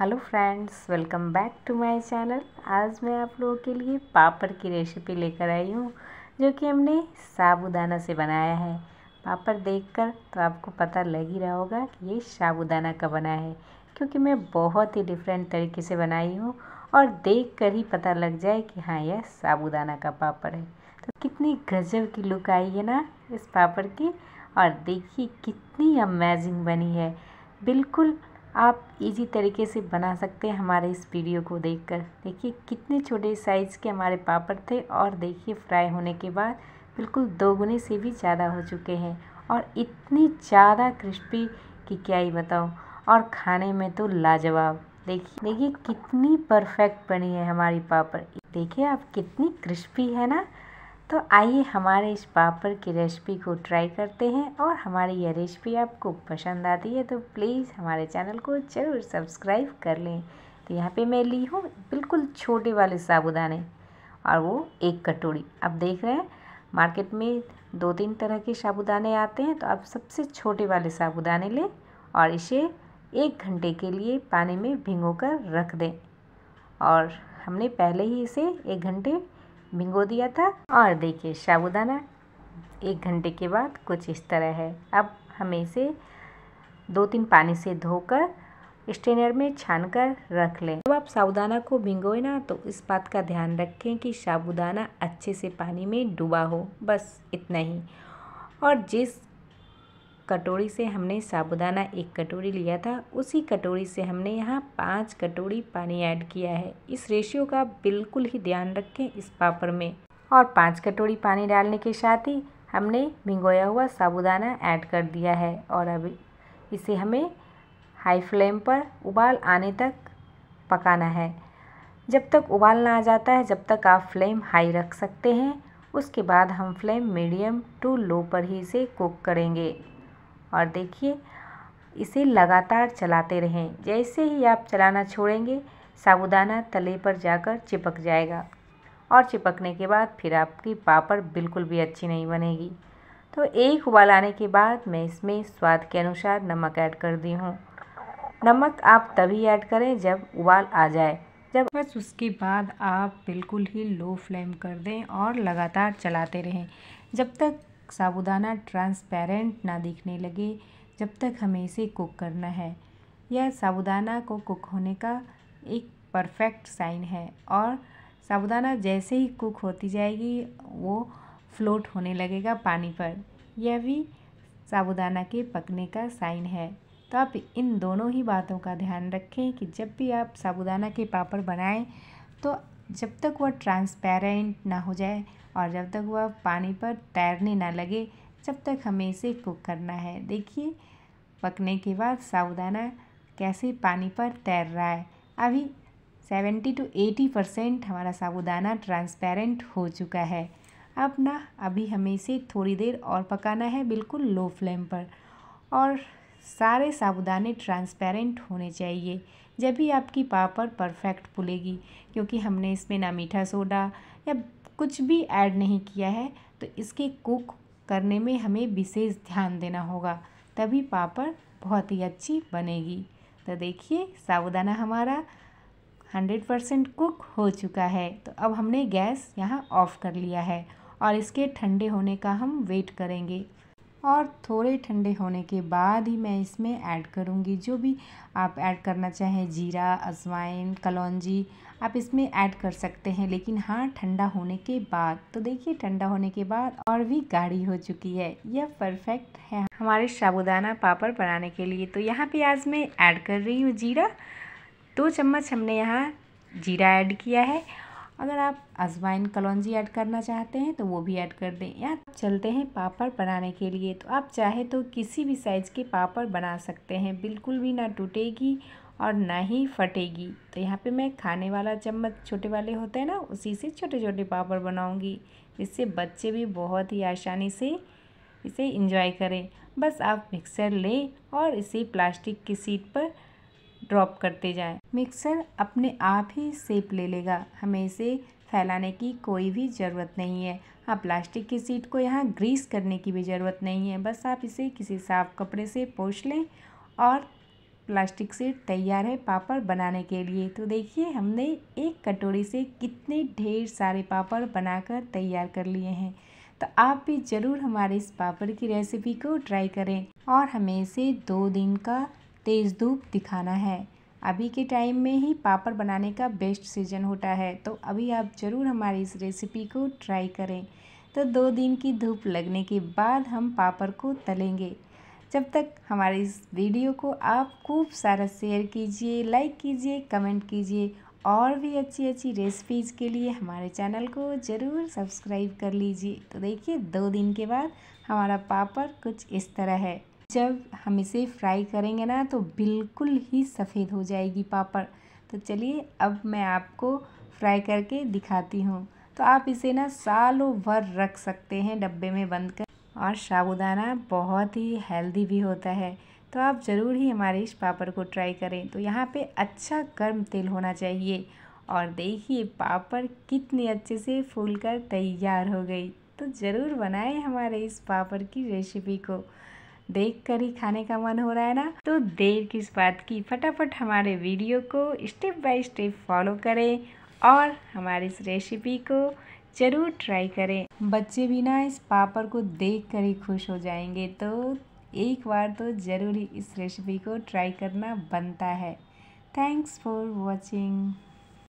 hello friends welcome back to my channel आज मैं आप लोगों के लिए पापड़ की रेसिपी लेकर आई हूँ जो कि हमने साबूदाना से बनाया है पापड़ देखकर तो आपको पता लग ही रहा होगा कि ये साबुदाना का बना है क्योंकि मैं बहुत ही डिफरेंट तरीके से बनाई हूँ और देख कर ही पता लग जाए कि हाँ यह साबूदाना का पापड़ है तो कितनी गजब की लुक आई है ना इस पापड़ की और देखिए कितनी अमेजिंग बनी है बिल्कुल आप इजी तरीके से बना सकते हैं हमारे इस वीडियो को देखकर देखिए कितने छोटे साइज़ के हमारे पापड़ थे और देखिए फ्राई होने के बाद बिल्कुल दोगुने से भी ज़्यादा हो चुके हैं और इतनी ज़्यादा क्रिस्पी कि क्या ही बताऊँ और खाने में तो लाजवाब देखिए देखिए कितनी परफेक्ट बनी है हमारी पापड़ देखिए आप कितनी क्रिस्पी है ना तो आइए हमारे इस पापड़ की रेसिपी को ट्राई करते हैं और हमारी यह रेसिपी आपको पसंद आती है तो प्लीज़ हमारे चैनल को ज़रूर सब्सक्राइब कर लें तो यहाँ पे मैं ली हूँ बिल्कुल छोटे वाले साबुदाने और वो एक कटोरी अब देख रहे हैं मार्केट में दो तीन तरह के साबुदाने आते हैं तो आप सबसे छोटे वाले साबुदाने लें और इसे एक घंटे के लिए पानी में भिंगो कर रख दें और हमने पहले ही इसे एक घंटे भिंगो दिया था और देखिए साबुदाना एक घंटे के बाद कुछ इस तरह है अब हमें इसे दो तीन पानी से धोकर स्ट्रेनर में छान कर रख लें जब आप साबुदाना को भिंगोए ना तो इस बात का ध्यान रखें कि साबुदाना अच्छे से पानी में डूबा हो बस इतना ही और जिस कटोरी से हमने साबुदाना एक कटोरी लिया था उसी कटोरी से हमने यहाँ पाँच कटोरी पानी ऐड किया है इस रेशियो का बिल्कुल ही ध्यान रखें इस पापड़ में और पाँच कटोरी पानी डालने के साथ ही हमने भिंगोया हुआ साबुदाना ऐड कर दिया है और अब इसे हमें हाई फ्लेम पर उबाल आने तक पकाना है जब तक उबाल ना आ जाता है जब तक आप फ्लेम हाई रख सकते हैं उसके बाद हम फ्लेम मीडियम टू लो पर ही इसे कुक करेंगे और देखिए इसे लगातार चलाते रहें जैसे ही आप चलाना छोड़ेंगे साबुदाना तले पर जाकर चिपक जाएगा और चिपकने के बाद फिर आपकी पापड़ बिल्कुल भी अच्छी नहीं बनेगी तो एक उबाल आने के बाद मैं इसमें स्वाद के अनुसार नमक ऐड कर दी हूँ नमक आप तभी ऐड करें जब उबाल आ जाए जब बस उसके बाद आप बिल्कुल ही लो फ्लेम कर दें और लगातार चलाते रहें जब तक साबुदाना ट्रांसपेरेंट ना दिखने लगे जब तक हमें इसे कुक करना है यह साबुदाना को कुक होने का एक परफेक्ट साइन है और साबुदाना जैसे ही कुक होती जाएगी वो फ्लोट होने लगेगा पानी पर यह भी साबुदाना के पकने का साइन है तो आप इन दोनों ही बातों का ध्यान रखें कि जब भी आप साबुदाना के पापड़ बनाएं तो जब तक वह ट्रांसपेरेंट ना हो जाए और जब तक वह पानी पर तैरने ना लगे जब तक हमें इसे कुक करना है देखिए पकने के बाद साबुदाना कैसे पानी पर तैर रहा है अभी सेवेंटी टू एटी परसेंट हमारा साबुदाना ट्रांसपेरेंट हो चुका है अब ना अभी हमें इसे थोड़ी देर और पकाना है बिल्कुल लो फ्लेम पर और सारे साबुदाने ट्रांसपेरेंट होने चाहिए जब भी आपकी पापड़ परफेक्ट फूलेगी क्योंकि हमने इसमें ना मीठा सोडा या कुछ भी ऐड नहीं किया है तो इसके कुक करने में हमें विशेष ध्यान देना होगा तभी पापड़ बहुत ही अच्छी बनेगी तो देखिए साबुदाना हमारा हंड्रेड परसेंट कुक हो चुका है तो अब हमने गैस यहाँ ऑफ़ कर लिया है और इसके ठंडे होने का हम वेट करेंगे और थोड़े ठंडे होने के बाद ही मैं इसमें ऐड करूँगी जो भी आप ऐड करना चाहें जीरा अजवाइन कलौजी आप इसमें ऐड कर सकते हैं लेकिन हाँ ठंडा होने के बाद तो देखिए ठंडा होने के बाद और भी गाढ़ी हो चुकी है यह परफेक्ट है हमारे साबुदाना पापड़ बनाने के लिए तो यहाँ पे आज मैं ऐड कर रही हूँ जीरा दो चम्मच हमने यहाँ जीरा ऐड किया है अगर आप अजवाइन कलौजी ऐड करना चाहते हैं तो वो भी ऐड कर दें या चलते हैं पापड़ बनाने के लिए तो आप चाहे तो किसी भी साइज़ के पापड़ बना सकते हैं बिल्कुल भी ना टूटेगी और ना ही फटेगी तो यहाँ पे मैं खाने वाला चम्मच छोटे वाले होते हैं ना उसी से छोटे छोटे पापड़ बनाऊँगी इससे बच्चे भी बहुत ही आसानी से इसे इंजॉय करें बस आप मिक्सर लें और इसे प्लास्टिक की सीट पर ड्रॉप करते जाएं मिक्सर अपने आप ही सेप ले लेगा हमें इसे फैलाने की कोई भी ज़रूरत नहीं है हाँ प्लास्टिक की सीट को यहाँ ग्रीस करने की भी ज़रूरत नहीं है बस आप इसे किसी साफ़ कपड़े से पोछ लें और प्लास्टिक सीट तैयार है पापड़ बनाने के लिए तो देखिए हमने एक कटोरी से कितने ढेर सारे पापड़ बनाकर तैयार कर लिए हैं तो आप भी ज़रूर हमारे इस पापड़ की रेसिपी को ट्राई करें और हमें इसे दो दिन का तेज़ धूप दिखाना है अभी के टाइम में ही पापड़ बनाने का बेस्ट सीज़न होता है तो अभी आप ज़रूर हमारी इस रेसिपी को ट्राई करें तो दो दिन की धूप लगने के बाद हम पापड़ को तलेंगे जब तक हमारे इस वीडियो को आप खूब सारा शेयर कीजिए लाइक कीजिए कमेंट कीजिए और भी अच्छी अच्छी रेसिपीज़ के लिए हमारे चैनल को ज़रूर सब्सक्राइब कर लीजिए तो देखिए दो दिन के बाद हमारा पापड़ कुछ इस तरह है जब हम इसे फ्राई करेंगे ना तो बिल्कुल ही सफ़ेद हो जाएगी पापड़ तो चलिए अब मैं आपको फ्राई करके दिखाती हूँ तो आप इसे ना सालों भर रख सकते हैं डब्बे में बंद कर और साबुदाना बहुत ही हेल्दी भी होता है तो आप ज़रूर ही हमारे इस पापड़ को ट्राई करें तो यहाँ पे अच्छा गर्म तेल होना चाहिए और देखिए पापड़ कितने अच्छे से फूल कर तैयार हो गई तो ज़रूर बनाएं हमारे इस पापड़ की रेसिपी को देख कर ही खाने का मन हो रहा है ना तो देर किस बात की फटाफट हमारे वीडियो को स्टेप बाय स्टेप फॉलो करें और हमारी इस रेसिपी को ज़रूर ट्राई करें बच्चे भी ना इस पापड़ को देख कर ही खुश हो जाएंगे तो एक बार तो ज़रूर इस रेसिपी को ट्राई करना बनता है थैंक्स फॉर वॉचिंग